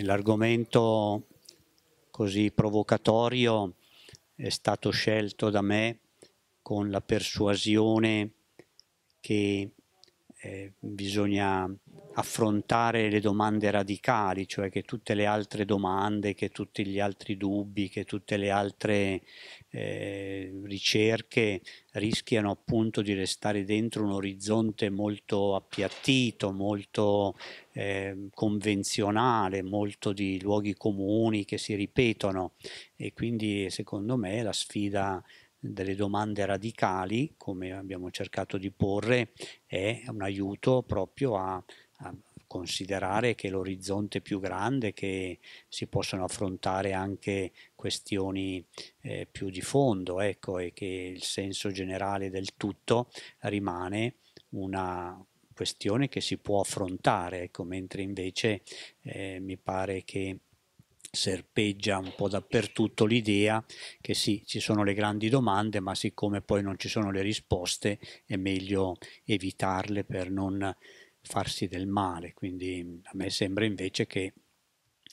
L'argomento così provocatorio è stato scelto da me con la persuasione che eh, bisogna affrontare le domande radicali, cioè che tutte le altre domande, che tutti gli altri dubbi, che tutte le altre eh, ricerche rischiano appunto di restare dentro un orizzonte molto appiattito, molto eh, convenzionale, molto di luoghi comuni che si ripetono e quindi secondo me la sfida delle domande radicali, come abbiamo cercato di porre, è un aiuto proprio a considerare che l'orizzonte più grande, che si possono affrontare anche questioni eh, più di fondo, ecco, e che il senso generale del tutto rimane una questione che si può affrontare, ecco, mentre invece eh, mi pare che serpeggia un po' dappertutto l'idea che sì, ci sono le grandi domande, ma siccome poi non ci sono le risposte è meglio evitarle per non farsi del male, quindi mhmm, a me sembra invece che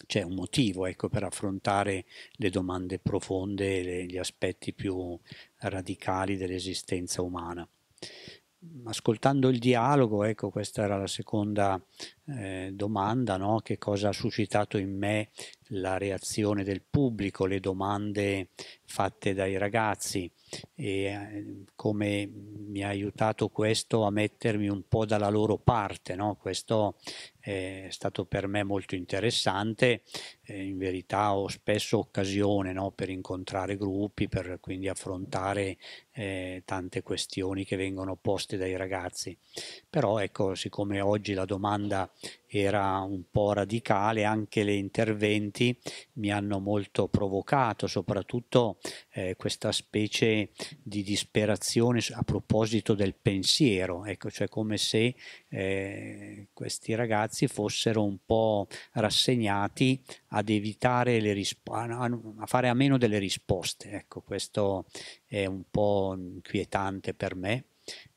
c'è un motivo ecco, per affrontare le domande profonde, le, gli aspetti più radicali dell'esistenza umana. Mhmm, ascoltando il dialogo, ecco, questa era la seconda eh, domanda, no? che cosa ha suscitato in me la reazione del pubblico, le domande fatte dai ragazzi e eh, come mi ha aiutato questo a mettermi un po' dalla loro parte, no? questo eh, è stato per me molto interessante, eh, in verità ho spesso occasione no, per incontrare gruppi, per quindi affrontare eh, tante questioni che vengono poste dai ragazzi. Però ecco, siccome oggi la domanda era un po' radicale, anche le interventi mi hanno molto provocato, soprattutto eh, questa specie di disperazione a proposito del pensiero, ecco, cioè come se eh, questi ragazzi fossero un po' rassegnati ad evitare le risposte, a fare a meno delle risposte. Ecco, questo è un po' inquietante per me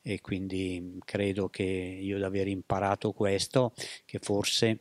e quindi credo che io di aver imparato questo, che forse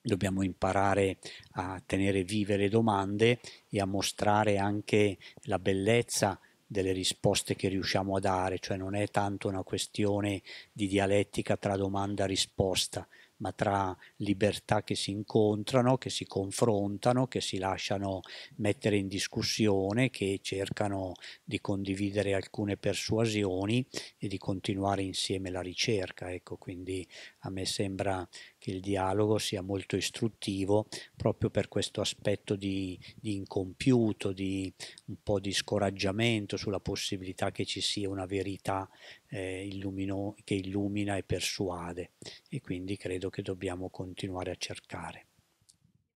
dobbiamo imparare a tenere vive le domande e a mostrare anche la bellezza delle risposte che riusciamo a dare, cioè non è tanto una questione di dialettica tra domanda e risposta, ma tra libertà che si incontrano, che si confrontano, che si lasciano mettere in discussione, che cercano di condividere alcune persuasioni e di continuare insieme la ricerca. Ecco, quindi a me sembra che il dialogo sia molto istruttivo proprio per questo aspetto di, di incompiuto, di un po' di scoraggiamento sulla possibilità che ci sia una verità eh, illumino, che illumina e persuade e quindi credo che dobbiamo continuare a cercare.